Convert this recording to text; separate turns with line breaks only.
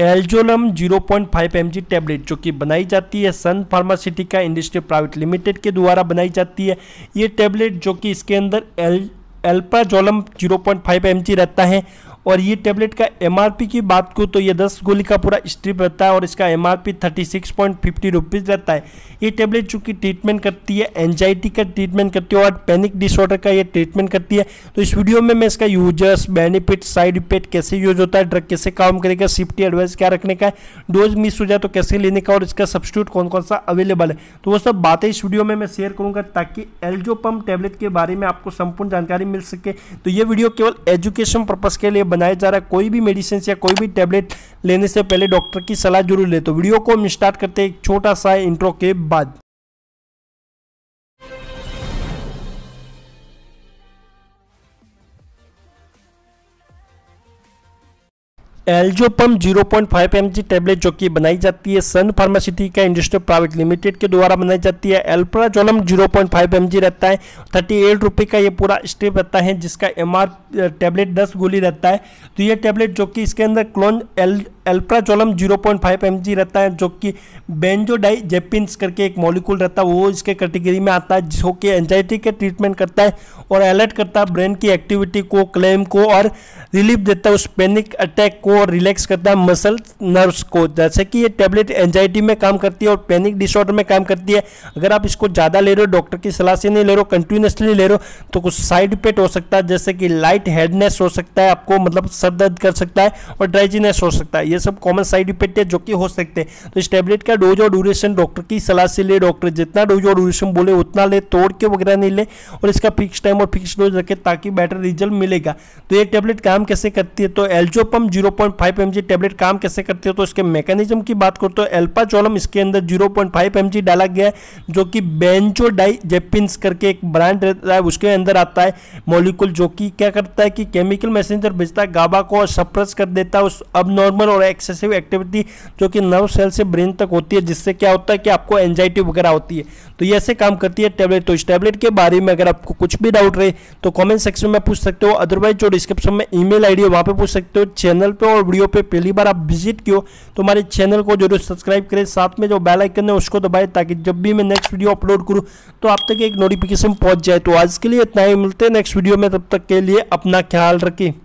एल्जोलम 0.5 point tablet जो कि बनाई जाती है Sun pharmaceutical industry private limited के द्वारा बनाई जाती है ये टैबलेट जो कि इसके अंदर एल एल्प्राजोलम जीरो पॉइंट रहता है और ये टेबलेट का एम की बात को तो ये दस गोली का पूरा स्ट्रिप रहता है और इसका एमआरपी 36.50 रुपीस रहता है ये टेबलेट चूँकि ट्रीटमेंट करती है एनजाइटी का ट्रीटमेंट करती है और पैनिक डिसऑर्डर का ये ट्रीटमेंट करती है तो इस वीडियो में मैं इसका यूजर्स बेनिफिट साइड इफेक्ट कैसे यूज होता है ड्रग कैसे काम करेगा सेफ्टी एडवाइस क्या रखने का है डोज मिस हो जाए तो कैसे लेने का और इसका सब्सिट्यूट कौन कौन सा अवेलेबल है तो वो सब बातें इस वीडियो में मैं शेयर करूँगा ताकि एल्जो टैबलेट टेबलेट के बारे में आपको संपूर्ण जानकारी मिल सके तो ये वीडियो केवल एजुकेशन पर्पज़ के लिए बनाया जा रहा है कोई भी मेडिसिन या कोई भी टैबलेट लेने से पहले डॉक्टर की सलाह जरूर ले तो वीडियो को हम स्टार्ट करते हैं एक छोटा सा इंट्रो के बाद एल्जोपम 0.5 पॉइंट टेबलेट जो कि बनाई जाती है Sun pharmaceutical industry private limited के द्वारा बनाई जाती है एल्प्राजोलम 0.5 पॉइंट रहता है थर्टी एट रुपये का ये पूरा स्टेप रहता है जिसका एम आर टेबलेट दस गोली रहता है तो ये टेबलेट जो कि इसके अंदर क्लोन एल फाइव 0.5 जी रहता है जो कि बेंजोडाई जेपिन करके एक मॉलिक्यूल रहता है वो इसके कैटेगरी में आता है जो कि एनजाइटी के ट्रीटमेंट करता है और अलर्ट करता है ब्रेन की एक्टिविटी को क्लेम को और रिलीफ देता है उस पैनिक अटैक को और रिलैक्स करता है मसल नर्व्स को जैसे कि ये टेबलेट एंजाइटी में काम करती है और पैनिक डिसऑर्डर में काम करती है अगर आप इसको ज़्यादा ले रहे हो डॉक्टर की सलाह से नहीं ले रहे हो कंटिन्यूसली ले रहे हो तो कुछ साइड इफेक्ट हो सकता है जैसे कि लाइट हेडनेस हो सकता है आपको मतलब सर दर्द कर सकता है और ड्राइजीनेस हो सकता है ये सब कॉमन साइड इफेक्ट है जो कि हो सकते हैं तो इस टेबलेट का डोज और ड्यूरेशन डॉक्टर की सलाह से ले डॉक्टर जितना डोज और ड्यूरेशन बोले उतना ले तोड़ के वगैरह नहीं ले और इसका फिक्स टाइम और फिक्स डोज रखे ताकि बेटर रिजल्ट मिलेगा तो ये टेबलेट काम कैसे करती है तो एल्जोपम zero point five M G tablet काम कैसे करती है तो इसके मैकेनिज्म की बात करो तो एल्पाचोलम इसके अंदर zero point five M G डाला गया है जो कि डाई जेपिन्स करके एक ब्रांड रहता है उसके अंदर आता है मॉलिक्यूल जो कि क्या करता है कि केमिकल मैसेंजर भेजता है गाबा को सप्रेस कर देता है उस अब नॉर्मल और थोड़ा एक्सेसिव एक्टिविटी जो कि नर्व सेल से ब्रेन तक होती है जिससे क्या होता है कि आपको एनजाइटी वगैरह होती है तो ये ऐसे काम करती है टैबलेट तो इस टैबलेट के बारे में अगर आपको कुछ भी डाउट रहे तो कॉमेंट सेक्शन में पूछ सकते हो अदरवाइज जो डिस्क्रिप्शन में ई मेल आई डी वहाँ पर पूछ सकते हो चैनल पर और वीडियो पर पहली बार आप विजिट कियो तो हमारे चैनल को जरूर सब्सक्राइब करें साथ में जो बेल आइकन है उसको दबाए ताकि जब भी मैं नेक्स्ट वीडियो अपलोड करूँ तो आप तक एक नोटिफिकेशन पहुँच जाए तो आज के लिए इतना ही मिलते हैं नेक्स्ट वीडियो में तब तक के लिए अपना ख्याल रखें